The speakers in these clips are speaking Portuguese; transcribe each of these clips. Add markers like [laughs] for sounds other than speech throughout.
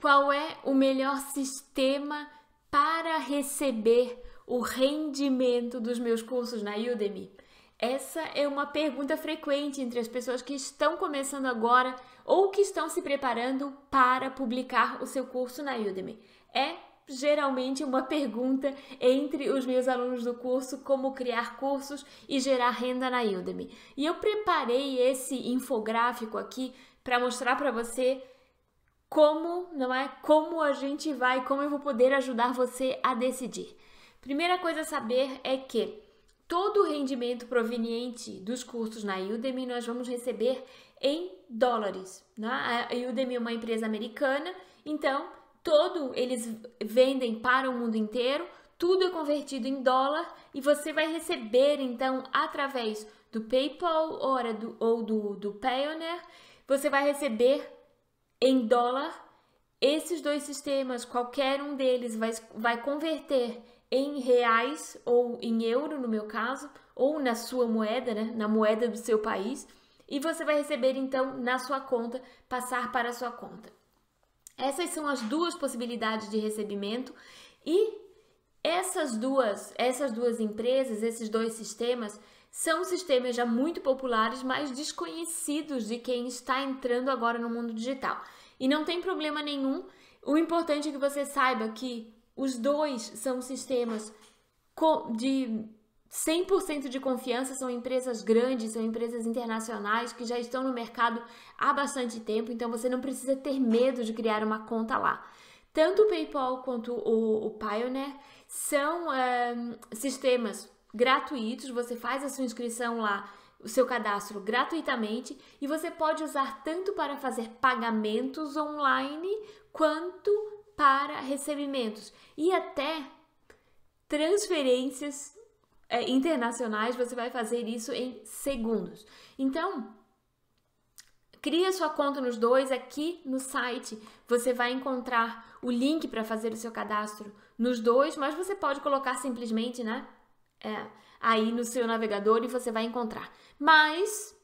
Qual é o melhor sistema para receber o rendimento dos meus cursos na Udemy? Essa é uma pergunta frequente entre as pessoas que estão começando agora ou que estão se preparando para publicar o seu curso na Udemy. É geralmente uma pergunta entre os meus alunos do curso como criar cursos e gerar renda na Udemy. E eu preparei esse infográfico aqui para mostrar para você como, não é? Como a gente vai, como eu vou poder ajudar você a decidir. Primeira coisa a saber é que todo o rendimento proveniente dos cursos na Udemy nós vamos receber em dólares. Né? A Udemy é uma empresa americana, então todo eles vendem para o mundo inteiro, tudo é convertido em dólar e você vai receber então através do PayPal ou do, ou do, do Payoneer, você vai receber em dólar, esses dois sistemas, qualquer um deles vai, vai converter em reais ou em euro, no meu caso, ou na sua moeda, né? na moeda do seu país, e você vai receber então na sua conta, passar para a sua conta. Essas são as duas possibilidades de recebimento e essas duas, essas duas empresas, esses dois sistemas, são sistemas já muito populares, mas desconhecidos de quem está entrando agora no mundo digital. E não tem problema nenhum. O importante é que você saiba que os dois são sistemas de 100% de confiança, são empresas grandes, são empresas internacionais que já estão no mercado há bastante tempo, então você não precisa ter medo de criar uma conta lá. Tanto o PayPal quanto o, Pioneer são eh, sistemas gratuitos, você faz a sua inscrição lá, o seu cadastro gratuitamente e você pode usar tanto para fazer pagamentos online quanto para recebimentos e até transferências é, internacionais. Você vai fazer isso em segundos. Então, Cria sua conta nos dois aqui no site. Você vai encontrar o link para fazer o seu cadastro nos dois, mas você pode colocar simplesmente, né? é, aí no seu navegador e você vai encontrar. Mas,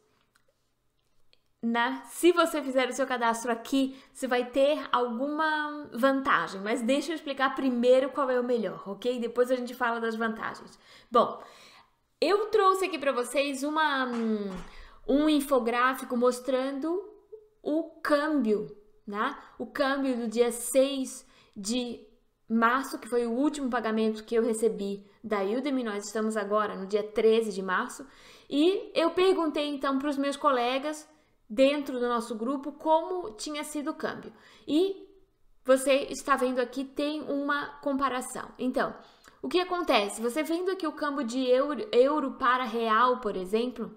né, se você fizer o seu cadastro aqui, você vai ter alguma vantagem. Mas deixa eu explicar primeiro qual é o melhor, ok? Depois a gente fala das vantagens. Bom, eu trouxe aqui para vocês uma, um infográfico mostrando o câmbio, né? O câmbio do dia 6 de março, que foi o último pagamento que eu recebi da Udemy, nós estamos agora no dia 13 de março, e eu perguntei então para os meus colegas dentro do nosso grupo como tinha sido o câmbio. E você está vendo aqui tem uma comparação. Então, o que acontece? Você vendo aqui o câmbio de euro, euro para real, por exemplo,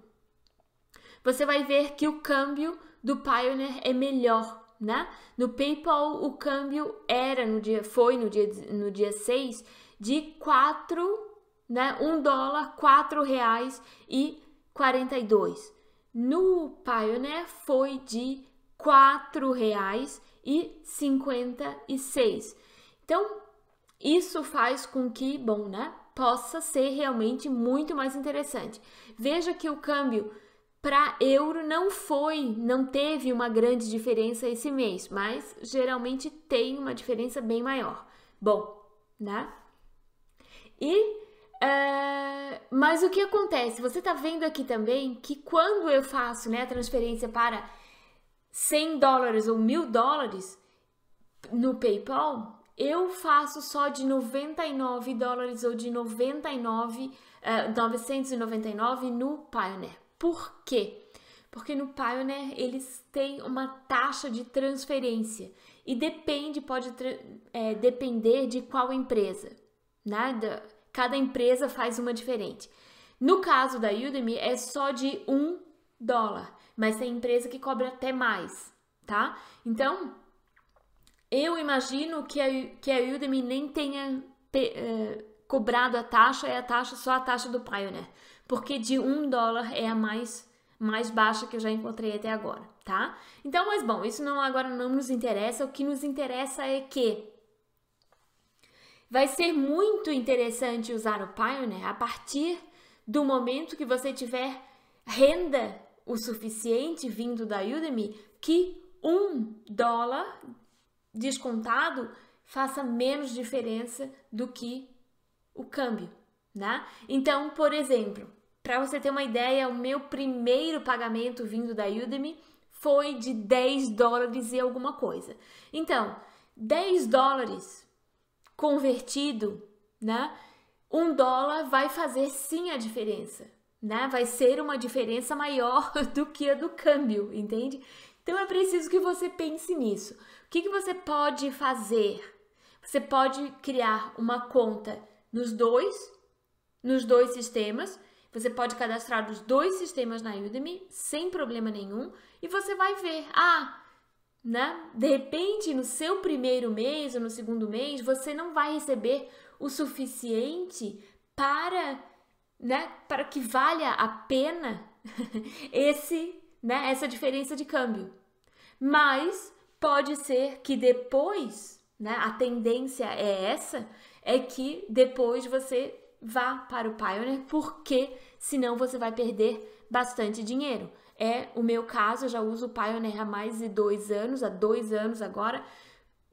você vai ver que o câmbio do Pioneer é melhor né? No PayPal o câmbio era no dia foi no dia no dia 6 de 4, né? 1 dólar, 4 reais e 42. No Pioneer foi de 4 reais e 56. Então, isso faz com que, bom, né, possa ser realmente muito mais interessante. Veja que o câmbio para euro não foi, não teve uma grande diferença esse mês, mas geralmente tem uma diferença bem maior. Bom, né? E Uh, mas o que acontece? Você está vendo aqui também que quando eu faço né, a transferência para 100 dólares ou 1.000 dólares no PayPal, eu faço só de 99 dólares ou de 99, uh, 999 no Pioneer. Por quê? Porque no Pioneer eles têm uma taxa de transferência e depende, pode é, depender de qual empresa. Nada, né? cada empresa faz uma diferente. No caso da Udemy é só de um dólar, mas tem empresa que cobra até mais, tá? Então eu imagino que a, que a Udemy nem tenha pe, eh, cobrado a taxa, é a taxa só a taxa do Pioneer porque de um dólar é a mais mais baixa que eu já encontrei até agora, tá? Então, mas bom, isso não agora não nos interessa. O que nos interessa é que vai ser muito interessante usar o Pioneer a partir do momento que você tiver renda o suficiente vindo da Udemy que um dólar descontado faça menos diferença do que o câmbio, né? Então, por exemplo, para você ter uma ideia, o meu primeiro pagamento vindo da Udemy foi de 10 dólares e alguma coisa. Então, 10 dólares convertido, né? Um dólar vai fazer sim a diferença, né? Vai ser uma diferença maior [laughs] do que a do câmbio, entende? Então é preciso que você pense nisso. O que, que você pode fazer? Você pode criar uma conta nos dois, nos dois sistemas você pode cadastrar os dois sistemas na Udemy sem problema nenhum e você vai ver, ah, né? De repente, no seu primeiro mês ou no segundo mês, você não vai receber o suficiente para, né, para que valha a pena [laughs] esse, né, essa diferença de câmbio. Mas pode ser que depois, né, a tendência é essa, é que depois você vá para o Pioneer porque senão você vai perder bastante dinheiro. É o meu caso, eu já uso o Pioneer há mais de dois anos, há dois anos agora,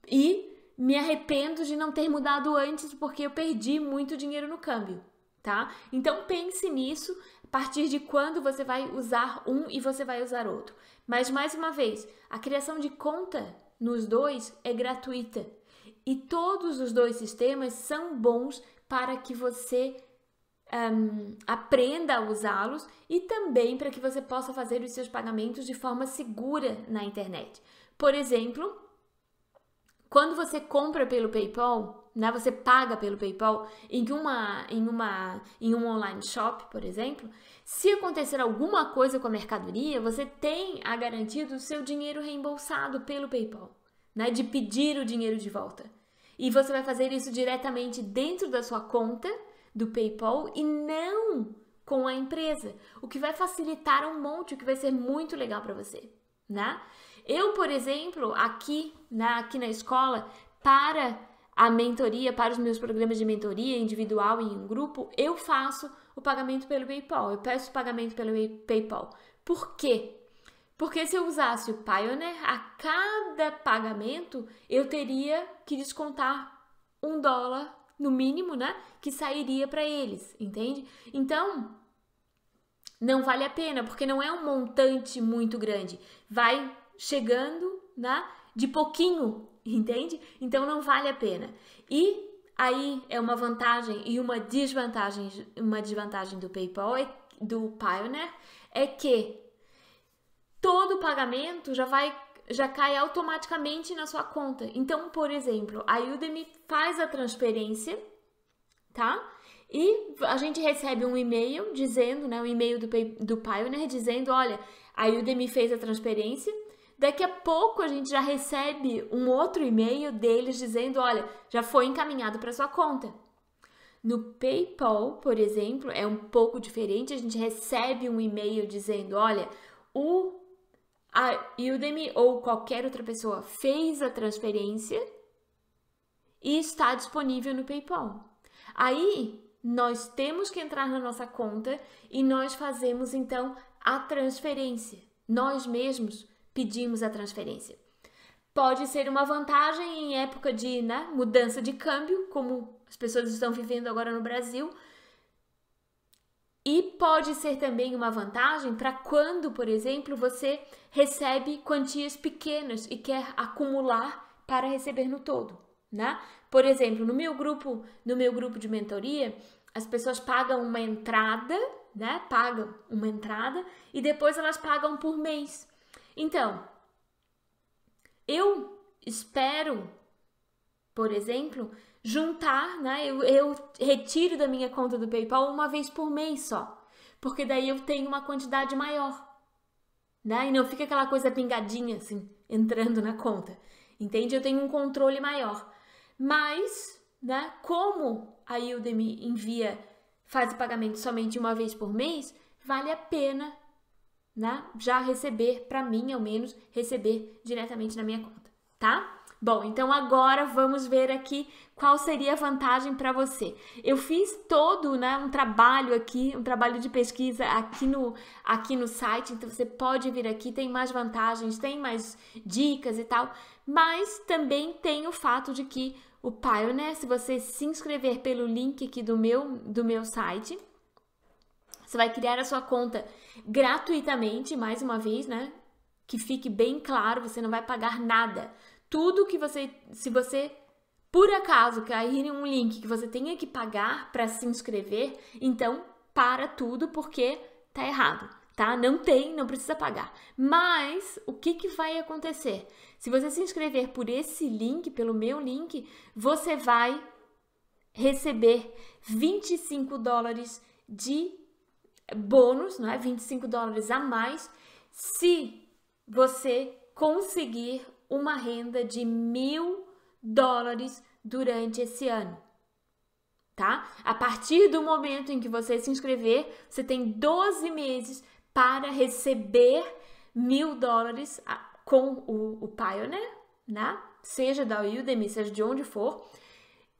e me arrependo de não ter mudado antes porque eu perdi muito dinheiro no câmbio, tá? Então pense nisso, a partir de quando você vai usar um e você vai usar outro. Mas mais uma vez, a criação de conta nos dois é gratuita. E todos os dois sistemas são bons para que você um, aprenda a usá-los e também para que você possa fazer os seus pagamentos de forma segura na internet. Por exemplo, quando você compra pelo PayPal, né, você paga pelo PayPal em uma em uma em um online shop, por exemplo, se acontecer alguma coisa com a mercadoria, você tem a garantia do seu dinheiro reembolsado pelo PayPal, né, de pedir o dinheiro de volta. E você vai fazer isso diretamente dentro da sua conta do PayPal e não com a empresa, o que vai facilitar um monte, o que vai ser muito legal para você, né? Eu, por exemplo, aqui, na, né, aqui na escola, para a mentoria, para os meus programas de mentoria individual e em grupo, eu faço o pagamento pelo PayPal. Eu peço o pagamento pelo PayPal. Por quê? Porque se eu usasse o Pioneer, a cada pagamento eu teria que descontar um dólar no mínimo, né, que sairia para eles, entende? Então, não vale a pena, porque não é um montante muito grande. Vai chegando, né, de pouquinho, [laughs] entende? Então não vale a pena. E aí é uma vantagem e uma desvantagem, uma desvantagem do PayPal é, do Pioneer é que todo pagamento já vai já cai automaticamente na sua conta. Então, por exemplo, a Udemy faz a transferência, tá? E a gente recebe um e-mail dizendo, né, um e-mail do, do Pioneer dizendo, olha, a Udemy fez a transferência. Daqui a pouco a gente já recebe um outro e-mail deles dizendo, olha, já foi encaminhado para sua conta. No PayPal, por exemplo, é um pouco diferente. A gente recebe um e-mail dizendo, olha, o a Udemy ou qualquer outra pessoa fez a transferência e está disponível no PayPal. Aí nós temos que entrar na nossa conta e nós fazemos então a transferência. Nós mesmos pedimos a transferência. Pode ser uma vantagem em época de né, mudança de câmbio, como as pessoas estão vivendo agora no Brasil, e pode ser também uma vantagem para quando, por exemplo, você recebe quantias pequenas e quer acumular para receber no todo, né? Por exemplo, no meu grupo, no meu grupo de mentoria, as pessoas pagam uma entrada, né? Pagam uma entrada e depois elas pagam por mês. Então, eu espero, por exemplo, juntar, né? Eu, eu retiro da minha conta do PayPal uma vez por mês só, porque daí eu tenho uma quantidade maior, né? E não fica aquela coisa pingadinha assim entrando na conta, entende? Eu tenho um controle maior. Mas, né? Como a Udemy envia, faz o pagamento somente uma vez por mês, vale a pena, né? Já receber para mim, ao menos, receber diretamente na minha conta, tá? Bom, então agora vamos ver aqui qual seria a vantagem para você. Eu fiz todo né, um trabalho aqui, um trabalho de pesquisa aqui no, aqui no site, então você pode vir aqui, tem mais vantagens, tem mais dicas e tal, mas também tem o fato de que o Pioneer, né, se você se inscrever pelo link aqui do meu, do meu site, você vai criar a sua conta gratuitamente, mais uma vez, né? Que fique bem claro, você não vai pagar nada tudo que você. Se você por acaso cair em um link que você tenha que pagar para se inscrever, então para tudo porque tá errado, tá? Não tem, não precisa pagar. Mas o que, que vai acontecer? Se você se inscrever por esse link, pelo meu link, você vai receber 25 dólares de bônus, não é? 25 dólares a mais se você conseguir uma renda de mil dólares durante esse ano. Tá? A partir do momento em que você se inscrever, você tem 12 meses para receber mil dólares ah, com o, o Pioneer, né? seja da Udemy, seja de onde for.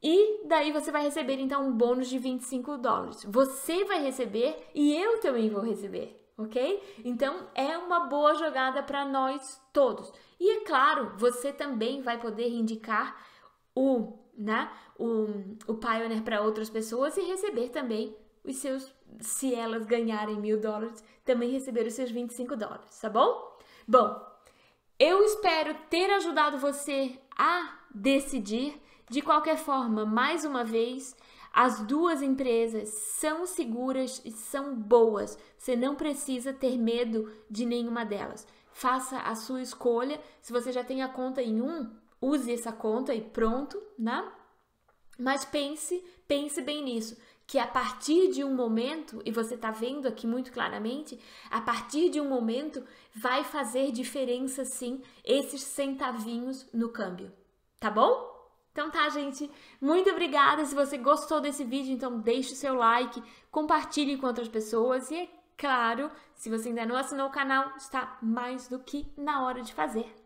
E daí você vai receber então um bônus de 25 dólares. Você vai receber e eu também vou receber ok? Então é uma boa jogada para nós todos. E é claro, você também vai poder indicar o, né, o, o Pioneer para outras pessoas e receber também os seus, se elas ganharem mil dólares, também receber os seus 25 dólares, tá bom? Bom, eu espero ter ajudado você a decidir. De qualquer forma, mais uma vez, as duas empresas são seguras e são boas. Você não precisa ter medo de nenhuma delas. Faça a sua escolha. Se você já tem a conta em um, use essa conta e pronto, né? Mas pense, pense bem nisso, que a partir de um momento, e você está vendo aqui muito claramente, a partir de um momento vai fazer diferença sim esses centavinhos no câmbio, tá bom? Então tá, gente, muito obrigada. Se você gostou desse vídeo, então deixe o seu like, compartilhe com outras pessoas e, é claro, se você ainda não assinou o canal, está mais do que na hora de fazer.